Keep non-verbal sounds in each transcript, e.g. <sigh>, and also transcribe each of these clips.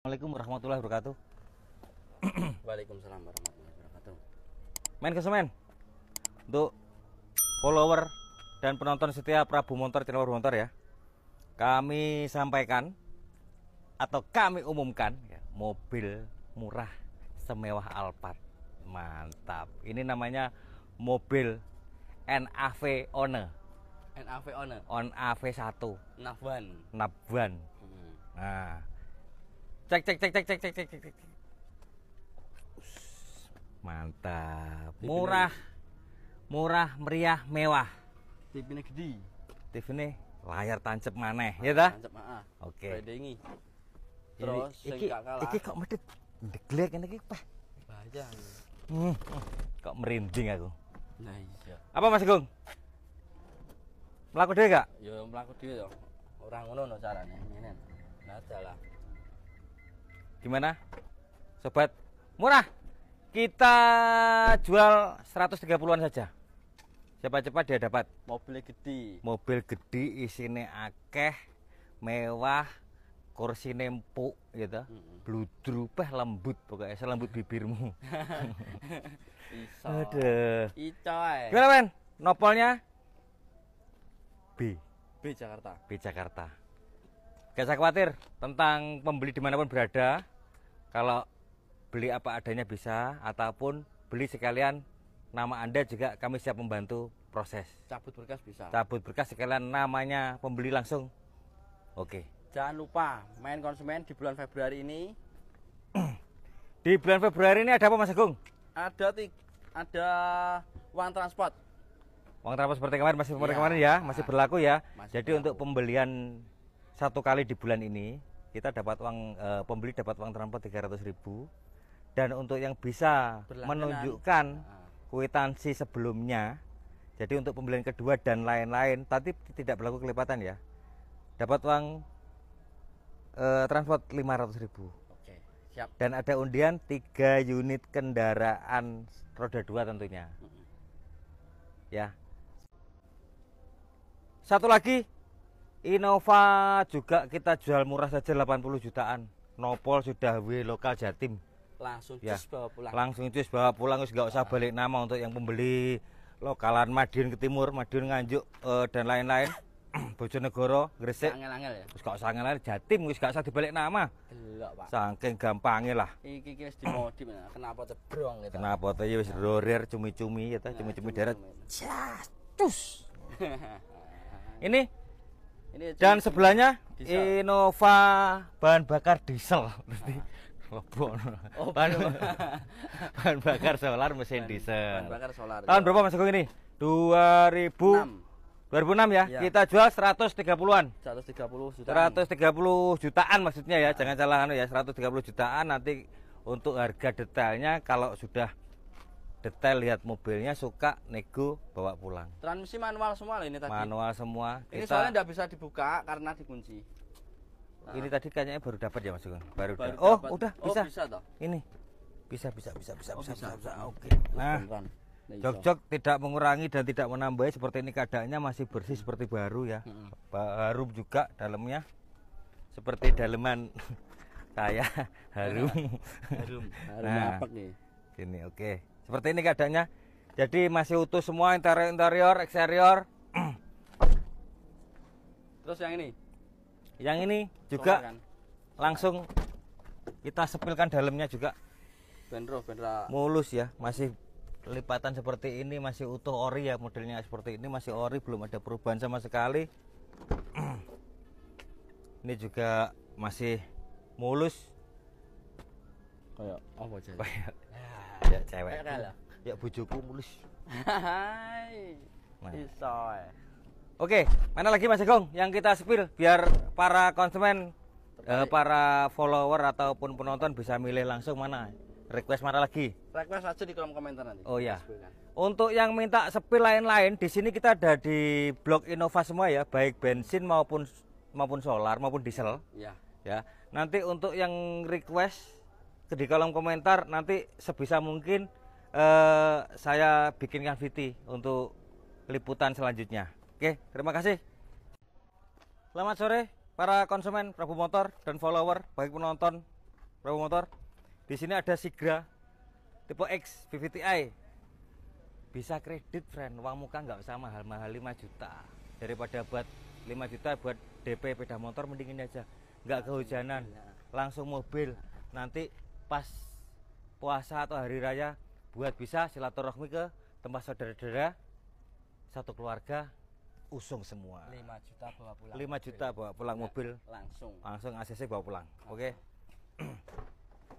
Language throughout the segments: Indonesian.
Assalamualaikum warahmatullahi wabarakatuh. <clears throat> Waalaikumsalam warahmatullahi wabarakatuh. Main ke semen untuk follower dan penonton setia Prabu Motor Channel Motor ya. Kami sampaikan atau kami umumkan ya, mobil murah semewah Alphard. Mantap. Ini namanya mobil NAV owner. NAV owner. On AV 1. one. Navban. Hmm. Nah, Cek cek cek cek cek cek cek cek. Mantap. Murah. Murah, meriah, mewah. tv ini gede. tv ini layar tancep maneh, ya dah Tancep, heeh. Oke. Okay. Bedingi. Terus ini, iki, kalah. Iki kok medit deglek ngene iki, Bahaya. Hmm, hmm. Kok merinding aku. Nah iya. Apa Mas Gung? Melaku dia gak? Ya melaku dia to. Ora ngono no caranya ini Nah, lah gimana sobat murah kita jual 130-an saja cepat cepat dia dapat mobil gede mobil gede isine akeh mewah kursi nempuk gitu mm -hmm. peh lembut pokoknya selembut bibirmu <laughs> Iso. Aduh. Ico. Eh. Gimana men? Nopolnya? B. B Jakarta. B Jakarta. Gak usah khawatir tentang pembeli dimanapun berada. Kalau beli apa adanya bisa ataupun beli sekalian nama Anda juga kami siap membantu proses. Cabut berkas bisa. Cabut berkas sekalian namanya pembeli langsung. Oke. Jangan lupa main konsumen di bulan Februari ini. <clears throat> di bulan Februari ini ada apa Mas Agung? Ada ada uang transport. Uang transport seperti kemarin masih seperti ya. kemarin ya, masih ah, berlaku ya. Masih Jadi berlaku. untuk pembelian satu kali di bulan ini kita dapat uang e, pembeli dapat uang transport 300 ribu dan untuk yang bisa Berlangganan. menunjukkan ah. kuitansi sebelumnya jadi untuk pembelian kedua dan lain-lain tadi tidak berlaku kelipatan ya dapat uang e, transport 500 ribu Oke, siap. dan ada undian 3 unit kendaraan roda dua tentunya ya satu lagi Innova juga kita jual murah saja 80 jutaan. Nopol sudah W lokal Jatim. Langsung ya. bawa pulang. Langsung itu bawa pulang nggak usah ah. balik nama untuk yang pembeli lokalan Madiun ke timur, Madiun Nganjuk uh, dan lain-lain. <clears throat> Bojonegoro, Gresik. Angel-angel ya. Wis gak usah angel Jatim wis gak usah dibalik nama. Delok, Pak. Saking gampangnya lah. Iki iki wis dimodif <clears throat> kenapa terburung gitu. Kenapa to ya wis cumi-cumi ya ta, nah, cumi-cumi darat. Jastus. <laughs> Ini ini Dan sebelahnya diesel. Innova bahan bakar diesel. <laughs> Oh, bahan, <laughs> bahan bakar solar mesin bahan, diesel. Bahan bakar solar. Tahun ya. berapa Mas Agung ini? 2000 2006, ya. ya. Kita jual 130-an. 130 jutaan. 130 jutaan maksudnya ya. Nah. Jangan salah anu ya, 130 jutaan nanti untuk harga detailnya kalau sudah detail lihat mobilnya suka nego bawa pulang transmisi manual semua ini tadi manual semua ini kita... soalnya tidak bisa dibuka karena dikunci nah. ini tadi kayaknya baru dapat ya mas baru, baru, dapat. oh udah oh, bisa, oh, bisa toh. ini bisa bisa bisa bisa oh, bisa, bisa bisa oke okay. nah jok-jok tidak mengurangi dan tidak menambah seperti ini keadaannya masih bersih seperti baru ya baru juga dalamnya seperti daleman saya <laughs> harum harum harum nah, apa nih ini oke okay seperti ini keadaannya jadi masih utuh semua interior interior eksterior <clears throat> terus yang ini yang ini juga langsung kita sepilkan dalamnya juga bendro benro mulus ya masih lipatan seperti ini masih utuh ori ya modelnya seperti ini masih ori belum ada perubahan sama sekali <clears throat> ini juga masih mulus kayak apa aja kayak ya cewek ya bujuku mulus nah. Oke, mana lagi Mas Agung yang kita spill biar para konsumen, eh, para follower ataupun penonton bisa milih langsung mana? Request mana lagi? Request aja di kolom komentar nanti. Oh ya. Untuk yang minta spill lain-lain, di sini kita ada di blog Innova semua ya, baik bensin maupun maupun solar maupun diesel. Ya. Ya. Nanti untuk yang request di kolom komentar nanti sebisa mungkin eh, saya bikinkan VT untuk liputan selanjutnya. Oke, terima kasih. Selamat sore para konsumen Prabu Motor dan follower baik penonton Prabu Motor. Di sini ada Sigra tipe X VVTi. Bisa kredit, friend. Uang muka nggak usah mahal-mahal 5 juta. Daripada buat 5 juta buat DP peda motor mendingin aja. Nggak kehujanan, langsung mobil. Nanti pas puasa atau hari raya buat bisa silaturahmi ke tempat saudara-saudara satu keluarga usung semua 5 juta bawa pulang 5 mobil. juta bawa pulang Nggak, mobil langsung langsung ACC bawa pulang oke okay?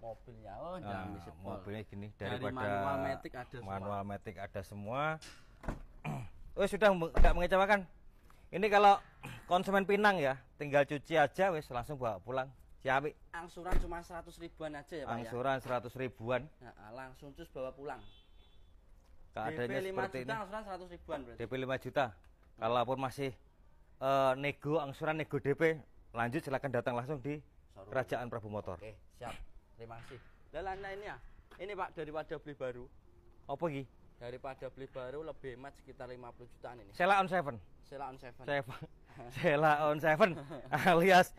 mobilnya oh nah, mobilnya gini daripada Dari manual metik ada manual semua. ada semua oh <clears throat> sudah tidak mengecewakan ini kalau konsumen Pinang ya tinggal cuci aja wes langsung bawa pulang Siap. Angsuran cuma seratus ribuan aja ya Pak ya? Angsuran seratus ribuan. Nah, langsung cus bawa pulang. Keadaannya DP 5 seperti juta, ini. angsuran seratus ribuan berarti. DP 5 juta. kalau lapor masih uh, nego angsuran nego DP, lanjut silakan datang langsung di Sorry. Kerajaan Prabu Motor. Oke, siap. Terima kasih. Dan lainnya, ini Pak daripada beli baru. Apa iki? Daripada beli baru lebih hemat sekitar 50 jutaan ini. Sela on seven. Sela on seven. <laughs> Sela, on seven <laughs> alias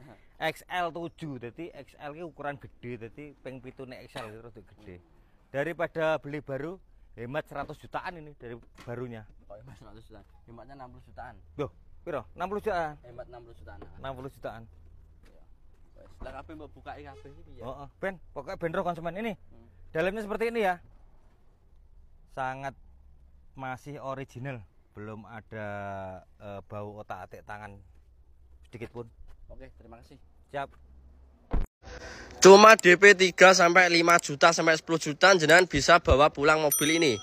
XL7 jadi XL ini ukuran gede jadi peng pitune XL itu lebih gede daripada beli baru hemat 100 jutaan ini dari barunya oh hemat 100 jutaan hematnya 60 jutaan loh piro 60 jutaan hemat 60 jutaan 60 jutaan iya. setelah kabin mau buka bukake kabeh iki ya oh. ben pokoknya ben roh konsumen ini hmm. dalamnya seperti ini ya sangat masih original belum ada uh, bau otak-atik tangan sedikit pun oke terima kasih Siap. Cuma DP 3 sampai 5 juta sampai 10 juta jenengan bisa bawa pulang mobil ini.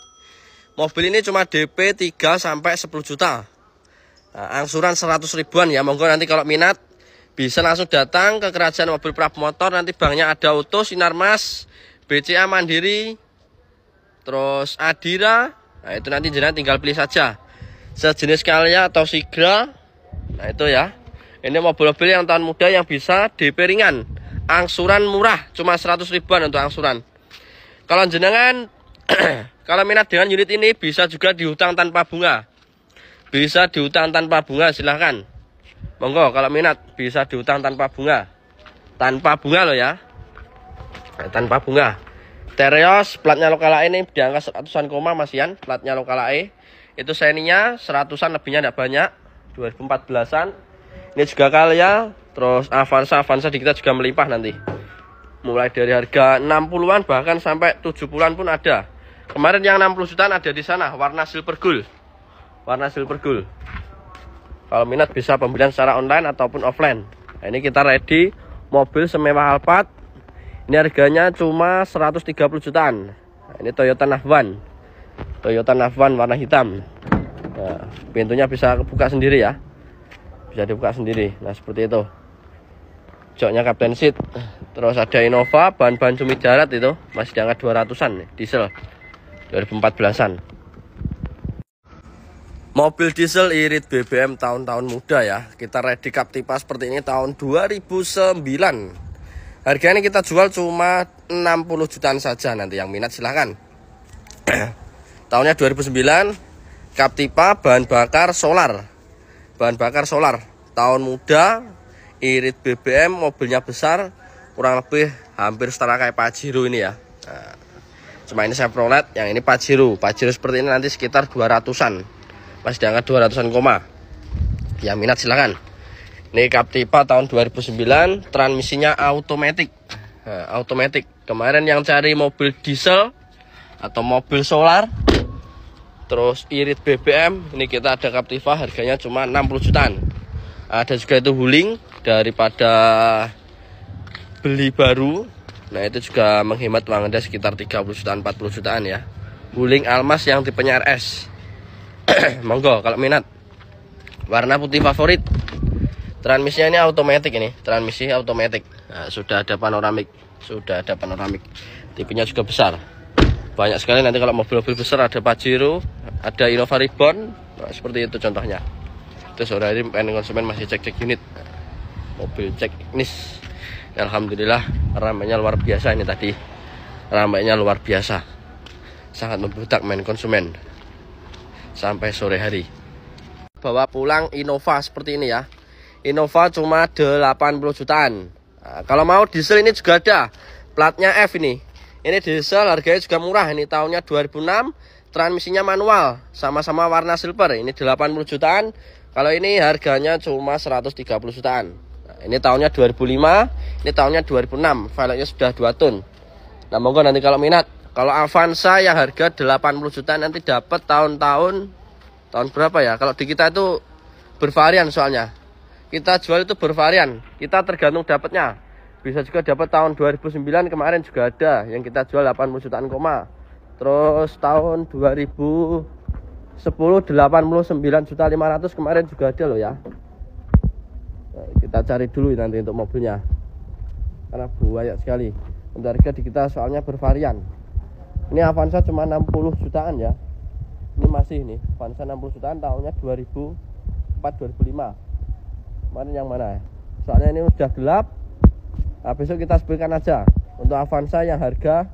Mobil ini cuma DP 3 sampai 10 juta. Nah, angsuran 100 ribuan ya. Monggo nanti kalau minat bisa langsung datang ke Kerajaan Mobil prap Motor. Nanti banknya ada Auto, Sinarmas, BCA Mandiri, terus Adira. Nah, itu nanti jenengan tinggal pilih saja. Sejenis kalian atau Sigra. Nah, itu ya. Ini mobil-mobil yang tahun muda yang bisa DP ringan. Angsuran murah, cuma 100 ribuan untuk angsuran. Kalau jenengan <clears throat> kalau minat dengan unit ini bisa juga dihutang tanpa bunga. Bisa dihutang tanpa bunga, silahkan. Monggo kalau minat bisa dihutang tanpa bunga. Tanpa bunga loh ya. Nah, tanpa bunga. Terios platnya lokal A ini di angka seratusan koma mas Ian, platnya lokal AE. Itu seninya seratusan lebihnya tidak banyak. 2014-an ini juga kalian, ya. terus Avanza Avanza di kita juga melimpah nanti mulai dari harga 60-an bahkan sampai 70-an pun ada kemarin yang 60 jutaan ada di sana warna silver gold warna silver gold kalau minat bisa pembelian secara online ataupun offline nah, ini kita ready mobil semewah Alphard ini harganya cuma 130 jutaan nah, ini Toyota Navan, Toyota Navan warna hitam nah, pintunya bisa kebuka sendiri ya bisa dibuka sendiri nah seperti itu joknya Captain Seat terus ada Innova bahan-bahan cumi darat itu masih di angka 200an diesel 2014an mobil diesel irit BBM tahun-tahun muda ya kita ready kap tipe seperti ini tahun 2009 harganya kita jual cuma 60 jutaan saja nanti yang minat silahkan <clears throat> tahunnya 2009 tipe bahan bakar solar bahan bakar solar tahun muda irit BBM mobilnya besar kurang lebih hampir setara kayak Pajero ini ya nah, cuma ini saya prolet yang ini Pajero Pajero seperti ini nanti sekitar 200an masih diangkat 200an koma yang minat silahkan ini Captiva tahun 2009 transmisinya automatic nah, automatic kemarin yang cari mobil diesel atau mobil solar terus irit BBM ini kita ada Captiva harganya cuma 60 jutaan ada ah, juga itu huling daripada beli baru nah itu juga menghemat uang anda sekitar 30 jutaan 40 jutaan ya huling almas yang tipenya RS <clears throat> monggo kalau minat warna putih favorit transmisinya ini automatic ini transmisi automatic. nah, sudah ada panoramik sudah ada panoramik tipenya juga besar banyak sekali nanti kalau mobil-mobil besar ada Pajero ada Innova Ribbon nah, seperti itu contohnya Terus sore hari pengen konsumen masih cek-cek unit mobil cek teknis Alhamdulillah ramainya luar biasa ini tadi ramainya luar biasa sangat membutak main konsumen sampai sore hari bawa pulang Innova seperti ini ya Innova cuma 80 jutaan nah, kalau mau diesel ini juga ada platnya F ini ini diesel harganya juga murah ini tahunnya 2006 transmisinya manual sama-sama warna silver ini 80 jutaan kalau ini harganya cuma 130 jutaan nah, ini tahunnya 2005 ini tahunnya 2006 velgnya sudah 2 ton nah monggo nanti kalau minat kalau Avanza yang harga 80 jutaan nanti dapat tahun-tahun tahun berapa ya kalau di kita itu bervarian soalnya kita jual itu bervarian kita tergantung dapatnya bisa juga dapat tahun 2009 kemarin juga ada yang kita jual 80 jutaan koma terus tahun 2010 89 juta 500 kemarin juga ada loh ya kita cari dulu nanti untuk mobilnya karena banyak sekali untuk harga di kita soalnya bervarian ini Avanza cuma 60 jutaan ya ini masih ini Avanza 60 jutaan tahunnya 2004 2005 kemarin yang mana ya soalnya ini sudah gelap nah, besok kita sebutkan aja untuk Avanza yang harga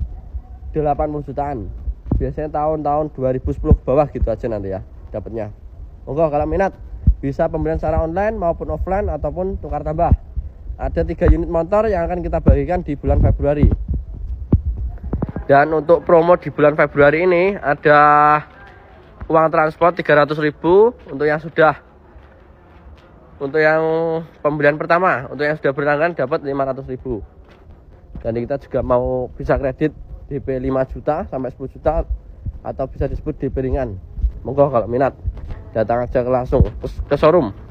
80 jutaan biasanya tahun-tahun 2010 ke bawah gitu aja nanti ya dapatnya monggo kalau minat bisa pembelian secara online maupun offline ataupun tukar tambah ada tiga unit motor yang akan kita bagikan di bulan Februari dan untuk promo di bulan Februari ini ada uang transport 300.000 untuk yang sudah untuk yang pembelian pertama untuk yang sudah berlangganan dapat ribu. dan kita juga mau bisa kredit DP 5 juta sampai 10 juta atau bisa disebut DP ringan monggo kalau minat datang aja langsung ke showroom